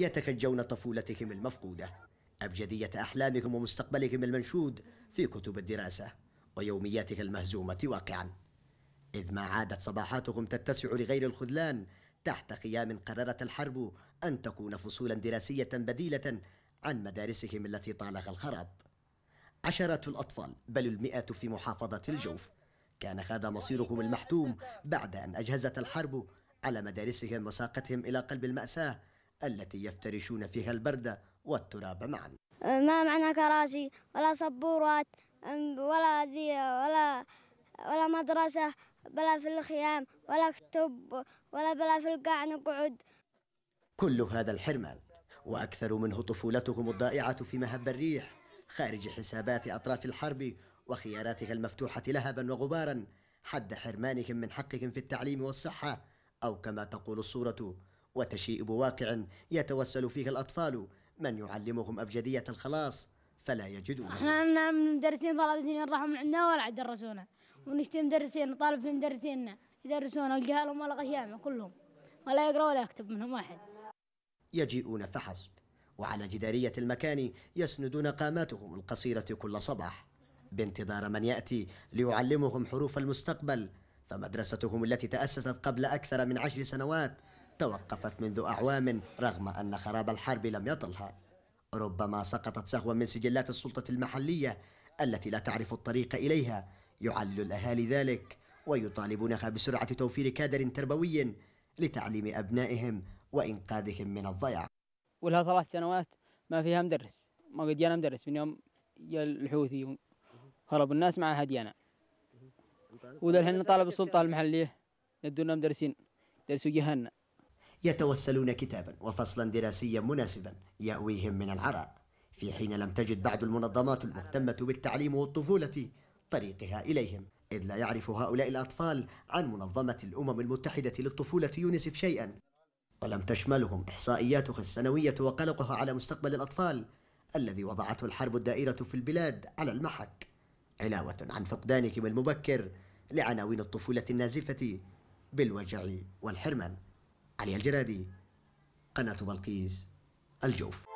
يتكجون طفولتهم المفقودة أبجدية أحلامهم ومستقبلهم المنشود في كتب الدراسة ويومياتها المهزومة واقعا إذ ما عادت صباحاتهم تتسع لغير الخذلان تحت قيام قررت الحرب أن تكون فصولا دراسية بديلة عن مدارسهم التي طالها الخراب عشرات الأطفال بل المئة في محافظة الجوف كان هذا مصيرهم المحتوم بعد أن أجهزت الحرب على مدارسهم وساقتهم إلى قلب المأساة التي يفترشون فيها البرد والتراب معا ما معنا كراسي ولا سبورات ولا ذي ولا ولا مدرسة بلا في الخيام ولا كتب ولا بلا في القاع نقعد كل هذا الحرمان وأكثر منه طفولتهم الضائعة في مهب الريح خارج حسابات أطراف الحرب وخياراتها المفتوحة لهبا وغبارا حد حرمانهم من حقهم في التعليم والصحة أو كما تقول الصورة وتشيء واقع يتوسل فيه الأطفال من يعلمهم أبجدية الخلاص فلا يجدون احنا عندنا مدرسين طلاب سنين راحوا من عندنا ولا عاد درسونا ونشتي مدرسين طالب في مدرسيننا يدرسونا الجهال وما الغشامة كلهم ولا يقرأ ولا يكتب منهم واحد يجيئون فحسب وعلى جدارية المكان يسندون قاماتهم القصيرة كل صباح بانتظار من يأتي ليعلمهم حروف المستقبل فمدرستهم التي تأسست قبل أكثر من عشر سنوات توقفت منذ أعوام رغم أن خراب الحرب لم يطلها ربما سقطت سهوا من سجلات السلطة المحلية التي لا تعرف الطريق إليها يعلل الأهالي ذلك ويطالبونها بسرعة توفير كادر تربوي لتعليم أبنائهم وإنقاذهم من الضياع ولها ثلاث سنوات ما فيها مدرس ما قد جانا مدرس من يوم جاء الحوثي هرب الناس مع هديانا وللحين نطالب السلطة يعني؟ المحلية يدونا مدرسين درسوا جهنم يتوسلون كتابا وفصلا دراسيا مناسبا يأويهم من العراء في حين لم تجد بعد المنظمات المهتمة بالتعليم والطفولة طريقها إليهم إذ لا يعرف هؤلاء الأطفال عن منظمة الأمم المتحدة للطفولة يونسف شيئا ولم تشملهم إحصائياتها السنوية وقلقها على مستقبل الأطفال الذي وضعته الحرب الدائرة في البلاد على المحك علاوة عن فقدانهم المبكر لعناوين الطفولة النازفة بالوجع والحرمان علي الجرادي قناة بلقيس الجوف